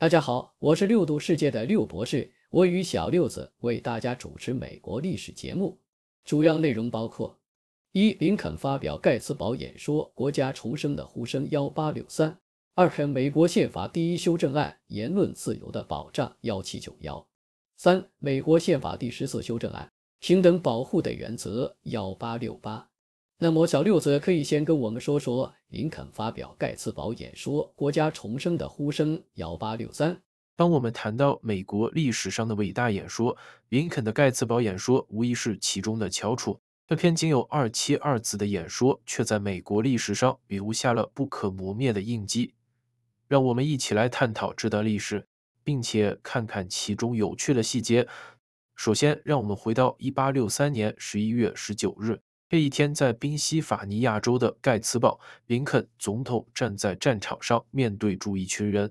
大家好，我是六度世界的六博士，我与小六子为大家主持美国历史节目，主要内容包括：一、林肯发表盖茨堡演说，国家重生的呼声，幺八六三；二、美国宪法第一修正案，言论自由的保障，幺七九幺；三、美国宪法第十四修正案，平等保护的原则，幺八六八。那么，小六子可以先跟我们说说林肯发表盖茨堡演说、国家重生的呼声幺八六三。当我们谈到美国历史上的伟大演说，林肯的盖茨堡演说无疑是其中的翘楚。这篇仅有二七二字的演说，却在美国历史上留下了不可磨灭的印记。让我们一起来探讨这段历史，并且看看其中有趣的细节。首先，让我们回到一八六三年十一月十九日。这一天，在宾夕法尼亚州的盖茨堡，林肯总统站在战场上，面对住一群人，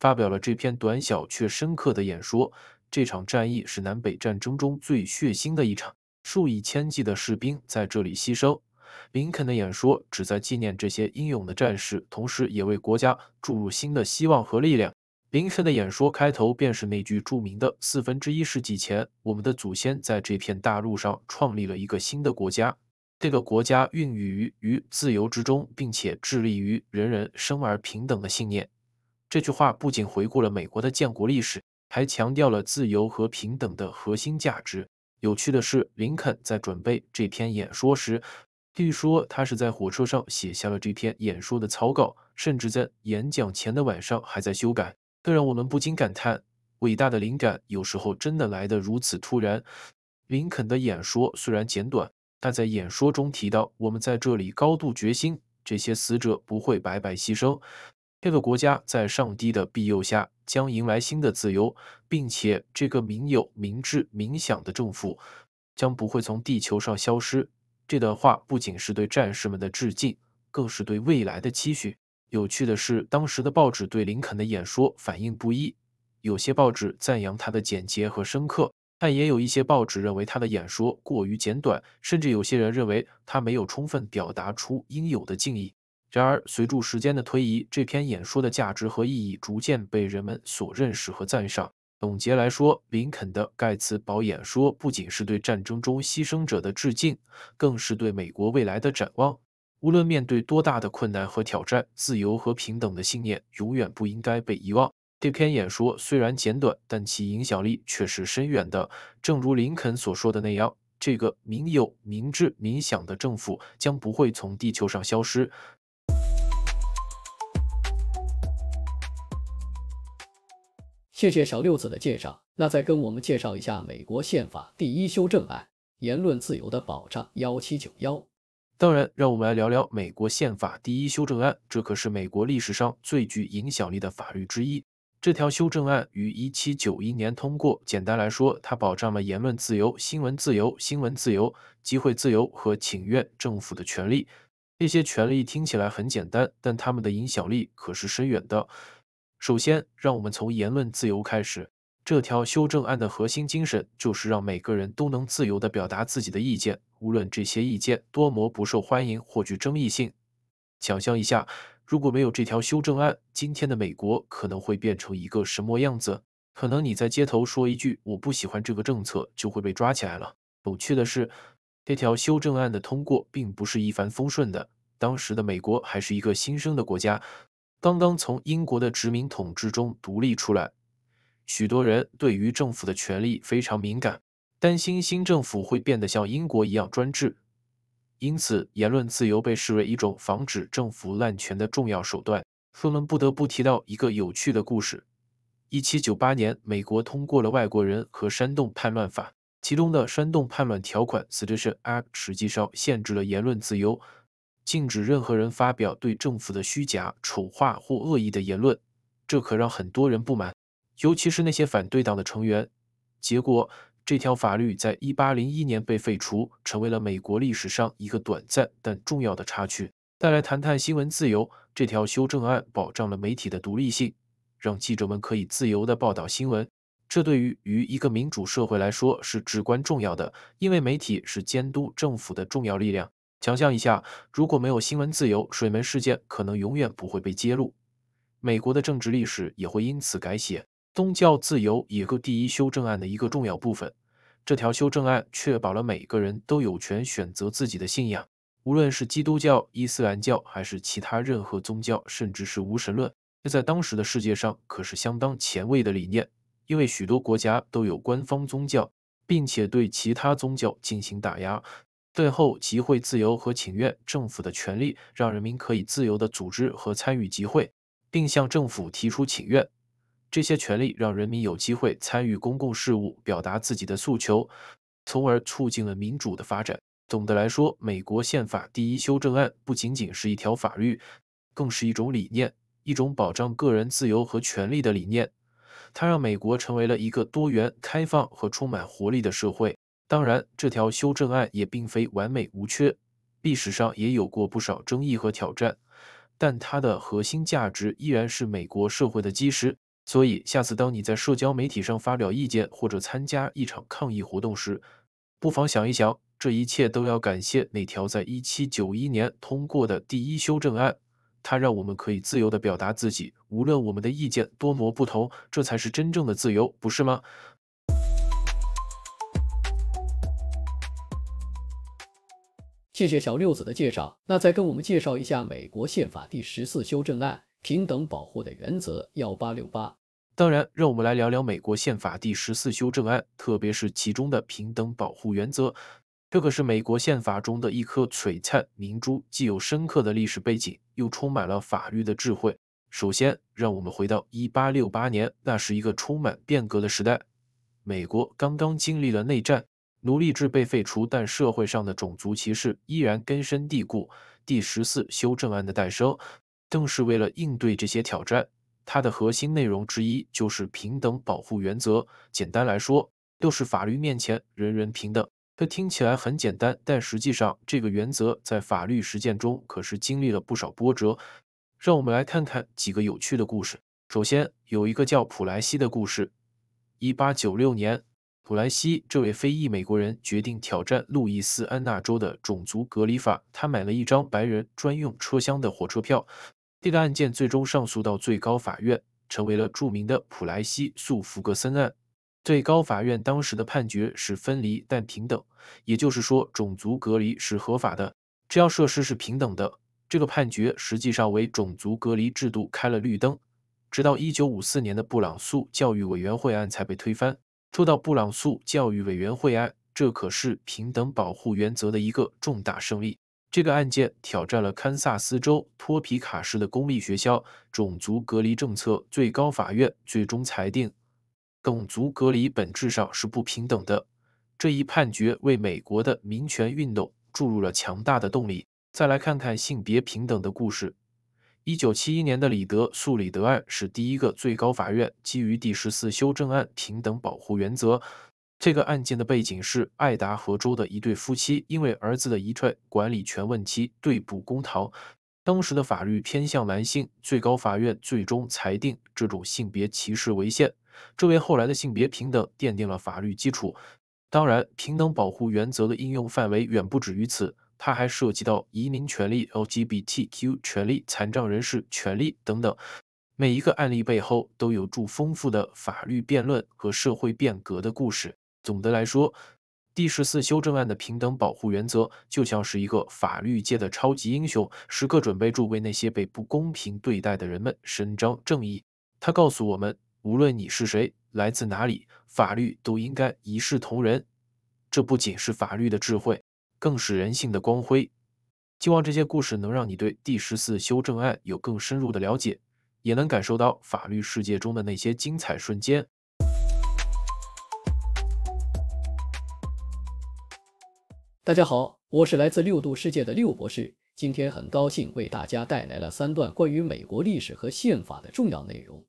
发表了这篇短小却深刻的演说。这场战役是南北战争中最血腥的一场，数以千计的士兵在这里牺牲。林肯的演说旨在纪念这些英勇的战士，同时也为国家注入新的希望和力量。林肯的演说开头便是那句著名的：“四分之一世纪前，我们的祖先在这片大陆上创立了一个新的国家。”这个国家孕育于于自由之中，并且致力于人人生而平等的信念。这句话不仅回顾了美国的建国历史，还强调了自由和平等的核心价值。有趣的是，林肯在准备这篇演说时，据说他是在火车上写下了这篇演说的草稿，甚至在演讲前的晚上还在修改。这让我们不禁感叹：伟大的灵感有时候真的来得如此突然。林肯的演说虽然简短。他在演说中提到：“我们在这里高度决心，这些死者不会白白牺牲。这个国家在上帝的庇佑下将迎来新的自由，并且这个明有、明治、明享的政府将不会从地球上消失。”这段话不仅是对战士们的致敬，更是对未来的期许。有趣的是，当时的报纸对林肯的演说反应不一，有些报纸赞扬他的简洁和深刻。但也有一些报纸认为他的演说过于简短，甚至有些人认为他没有充分表达出应有的敬意。然而，随着时间的推移，这篇演说的价值和意义逐渐被人们所认识和赞赏。总结来说，林肯的盖茨堡演说不仅是对战争中牺牲者的致敬，更是对美国未来的展望。无论面对多大的困难和挑战，自由和平等的信念永远不应该被遗忘。这篇演说虽然简短，但其影响力却是深远的。正如林肯所说的那样，这个名有、名治、名享的政府将不会从地球上消失。谢谢小六子的介绍，那再跟我们介绍一下美国宪法第一修正案言论自由的保障幺七九幺。当然，让我们来聊聊美国宪法第一修正案，这可是美国历史上最具影响力的法律之一。这条修正案于一七九一年通过。简单来说，它保障了言论自由、新闻自由、新闻自由、集会自由和请愿政府的权利。这些权利听起来很简单，但他们的影响力可是深远的。首先，让我们从言论自由开始。这条修正案的核心精神就是让每个人都能自由地表达自己的意见，无论这些意见多么不受欢迎或具争议性。想象一下。如果没有这条修正案，今天的美国可能会变成一个什么样子？可能你在街头说一句“我不喜欢这个政策”，就会被抓起来了。有趣的是，这条修正案的通过并不是一帆风顺的。当时的美国还是一个新生的国家，刚刚从英国的殖民统治中独立出来，许多人对于政府的权力非常敏感，担心新政府会变得像英国一样专制。因此，言论自由被视为一种防止政府滥权的重要手段。说们不得不提到一个有趣的故事：一七九八年，美国通过了《外国人和煽动叛乱法》，其中的煽动叛乱条款 （Sedition Act） 实际上限制了言论自由，禁止任何人发表对政府的虚假、丑化或恶意的言论。这可让很多人不满，尤其是那些反对党的成员。结果，这条法律在1801年被废除，成为了美国历史上一个短暂但重要的插曲。再来谈谈新闻自由这条修正案，保障了媒体的独立性，让记者们可以自由地报道新闻。这对于于一个民主社会来说是至关重要的，因为媒体是监督政府的重要力量。想象一下，如果没有新闻自由，水门事件可能永远不会被揭露，美国的政治历史也会因此改写。宗教自由也是第一修正案的一个重要部分。这条修正案确保了每个人都有权选择自己的信仰，无论是基督教、伊斯兰教，还是其他任何宗教，甚至是无神论。这在当时的世界上可是相当前卫的理念，因为许多国家都有官方宗教，并且对其他宗教进行打压。最后，集会自由和请愿，政府的权利，让人民可以自由地组织和参与集会，并向政府提出请愿。这些权利让人民有机会参与公共事务，表达自己的诉求，从而促进了民主的发展。总的来说，美国宪法第一修正案不仅仅是一条法律，更是一种理念，一种保障个人自由和权利的理念。它让美国成为了一个多元、开放和充满活力的社会。当然，这条修正案也并非完美无缺，历史上也有过不少争议和挑战，但它的核心价值依然是美国社会的基石。所以，下次当你在社交媒体上发表意见或者参加一场抗议活动时，不妨想一想，这一切都要感谢那条在一七九一年通过的第一修正案，它让我们可以自由的表达自己，无论我们的意见多么不同，这才是真正的自由，不是吗？谢谢小六子的介绍，那再跟我们介绍一下美国宪法第十四修正案。平等保护的原则，幺八六八。当然，让我们来聊聊美国宪法第十四修正案，特别是其中的平等保护原则。这可是美国宪法中的一颗璀璨明珠，既有深刻的历史背景，又充满了法律的智慧。首先，让我们回到一八六八年，那是一个充满变革的时代。美国刚刚经历了内战，奴隶制被废除，但社会上的种族歧视依然根深蒂固。第十四修正案的诞生。正是为了应对这些挑战，它的核心内容之一就是平等保护原则。简单来说，就是法律面前人人平等。这听起来很简单，但实际上，这个原则在法律实践中可是经历了不少波折。让我们来看看几个有趣的故事。首先，有一个叫普莱西的故事。一八九六年，普莱西这位非裔美国人决定挑战路易斯安那州的种族隔离法。他买了一张白人专用车厢的火车票。这个案件最终上诉到最高法院，成为了著名的普莱西诉弗格森案。最高法院当时的判决是分离但平等，也就是说种族隔离是合法的，只要设施是平等的。这个判决实际上为种族隔离制度开了绿灯，直到1954年的布朗诉教育委员会案才被推翻。说到布朗诉教育委员会案，这可是平等保护原则的一个重大胜利。这个案件挑战了堪萨斯州托皮卡市的公立学校种族隔离政策。最高法院最终裁定，种族隔离本质上是不平等的。这一判决为美国的民权运动注入了强大的动力。再来看看性别平等的故事。一九七一年的里德诉里德案是第一个最高法院基于第十四修正案平等保护原则。这个案件的背景是，爱达荷州的一对夫妻因为儿子的遗产管理权问题对簿公堂。当时的法律偏向男性，最高法院最终裁定这种性别歧视违宪，这为后来的性别平等奠定了法律基础。当然，平等保护原则的应用范围远不止于此，它还涉及到移民权利、LGBTQ 权利、残障人士权利等等。每一个案例背后都有著丰富的法律辩论和社会变革的故事。总的来说，第十四修正案的平等保护原则就像是一个法律界的超级英雄，时刻准备着为那些被不公平对待的人们伸张正义。他告诉我们，无论你是谁，来自哪里，法律都应该一视同仁。这不仅是法律的智慧，更是人性的光辉。希望这些故事能让你对第十四修正案有更深入的了解，也能感受到法律世界中的那些精彩瞬间。大家好，我是来自六度世界的六博士。今天很高兴为大家带来了三段关于美国历史和宪法的重要内容。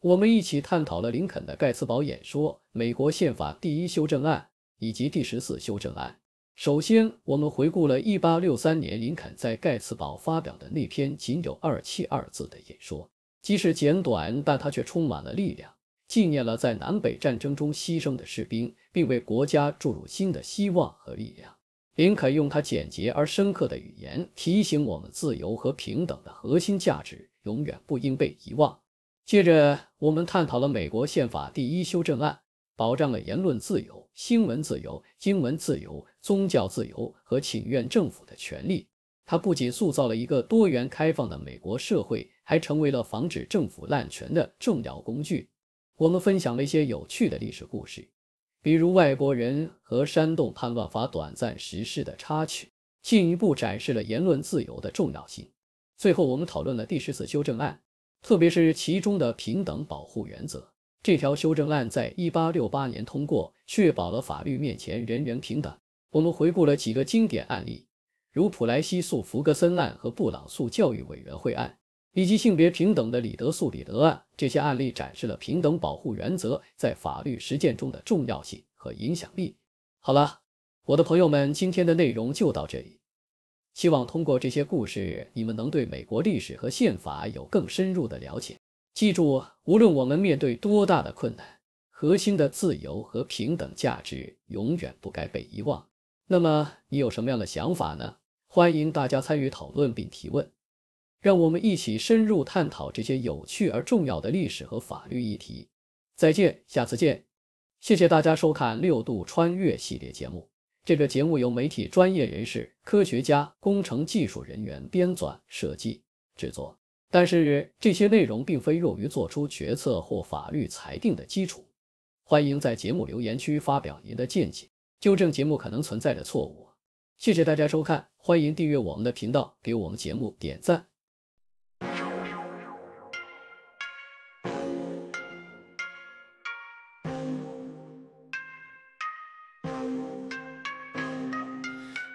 我们一起探讨了林肯的盖茨堡演说、美国宪法第一修正案以及第十四修正案。首先，我们回顾了1863年林肯在盖茨堡发表的那篇仅有二七二字的演说。即使简短，但它却充满了力量，纪念了在南北战争中牺牲的士兵，并为国家注入新的希望和力量。林肯用他简洁而深刻的语言提醒我们，自由和平等的核心价值永远不应被遗忘。接着，我们探讨了美国宪法第一修正案，保障了言论自由、新闻自由、英文自由、宗教自由和请愿政府的权利。它不仅塑造了一个多元开放的美国社会，还成为了防止政府滥权的重要工具。我们分享了一些有趣的历史故事。比如外国人和煽动叛乱法短暂实施的插曲，进一步展示了言论自由的重要性。最后，我们讨论了第十次修正案，特别是其中的平等保护原则。这条修正案在一八六八年通过，确保了法律面前人人平等。我们回顾了几个经典案例，如普莱西诉福格森案和布朗诉教育委员会案。以及性别平等的李德素李德案，这些案例展示了平等保护原则在法律实践中的重要性和影响力。好了，我的朋友们，今天的内容就到这里。希望通过这些故事，你们能对美国历史和宪法有更深入的了解。记住，无论我们面对多大的困难，核心的自由和平等价值永远不该被遗忘。那么，你有什么样的想法呢？欢迎大家参与讨论并提问。让我们一起深入探讨这些有趣而重要的历史和法律议题。再见，下次见。谢谢大家收看《六度穿越》系列节目。这个节目由媒体专业人士、科学家、工程技术人员编纂、设计、制作。但是这些内容并非用于做出决策或法律裁定的基础。欢迎在节目留言区发表您的见解，纠正节目可能存在的错误。谢谢大家收看，欢迎订阅我们的频道，给我们节目点赞。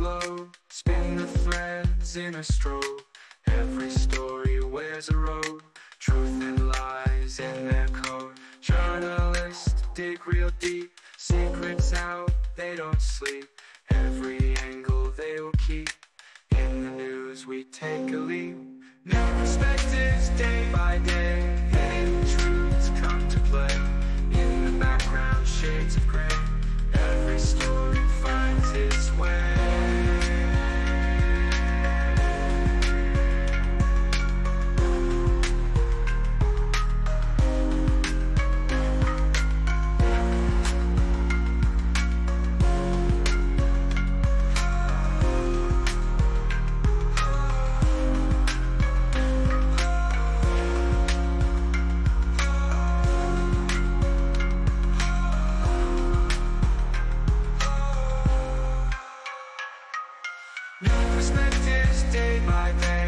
glow Spin the threads in a stroke Every story wears a robe. Truth and lies in their code Journalists dig real deep Secrets out, they don't sleep Every angle they'll keep In the news we take a leap New perspectives day by day Christmas Day, my day.